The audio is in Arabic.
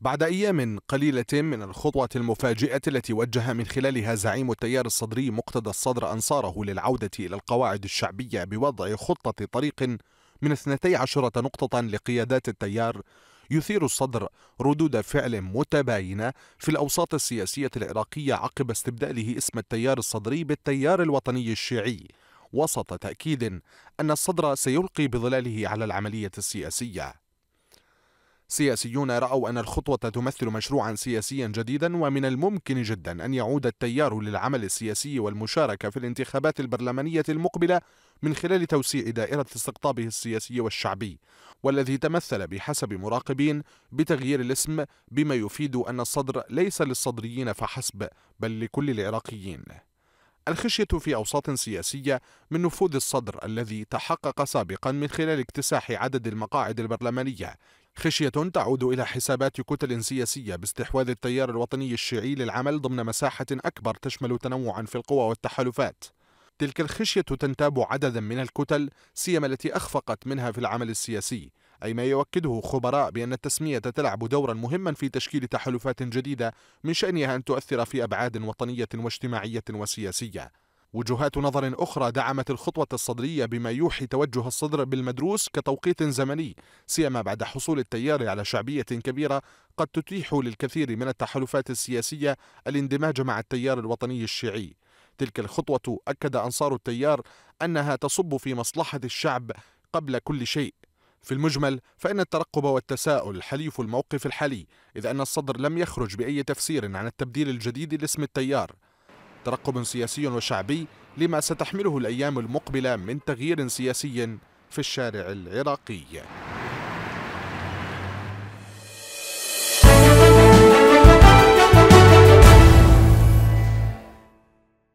بعد أيام قليلة من الخطوة المفاجئة التي وجه من خلالها زعيم التيار الصدري مقتدى الصدر أنصاره للعودة إلى القواعد الشعبية بوضع خطة طريق من 12 نقطة لقيادات التيار يثير الصدر ردود فعل متباينة في الأوساط السياسية العراقية عقب استبداله اسم التيار الصدري بالتيار الوطني الشيعي وسط تأكيد أن الصدر سيلقي بظلاله على العملية السياسية سياسيون رأوا أن الخطوة تمثل مشروعا سياسيا جديدا ومن الممكن جدا أن يعود التيار للعمل السياسي والمشاركة في الانتخابات البرلمانية المقبلة من خلال توسيع دائرة استقطابه السياسي والشعبي والذي تمثل بحسب مراقبين بتغيير الاسم بما يفيد أن الصدر ليس للصدريين فحسب بل لكل العراقيين الخشية في أوساط سياسية من نفوذ الصدر الذي تحقق سابقا من خلال اكتساح عدد المقاعد البرلمانية خشية تعود إلى حسابات كتل سياسية باستحواذ التيار الوطني الشيعي للعمل ضمن مساحة أكبر تشمل تنوعا في القوى والتحالفات تلك الخشية تنتاب عددا من الكتل سيما التي أخفقت منها في العمل السياسي أي ما يؤكده خبراء بأن التسمية تلعب دورا مهما في تشكيل تحالفات جديدة من شأنها أن تؤثر في أبعاد وطنية واجتماعية وسياسية وجهات نظر أخرى دعمت الخطوة الصدرية بما يوحي توجه الصدر بالمدروس كتوقيت زمني سيما بعد حصول التيار على شعبية كبيرة قد تتيح للكثير من التحالفات السياسية الاندماج مع التيار الوطني الشيعي تلك الخطوة أكد أنصار التيار أنها تصب في مصلحة الشعب قبل كل شيء في المجمل فإن الترقب والتساؤل حليف الموقف الحالي إذ أن الصدر لم يخرج بأي تفسير عن التبديل الجديد لاسم التيار ترقب سياسي وشعبي لما ستحمله الأيام المقبلة من تغيير سياسي في الشارع العراقي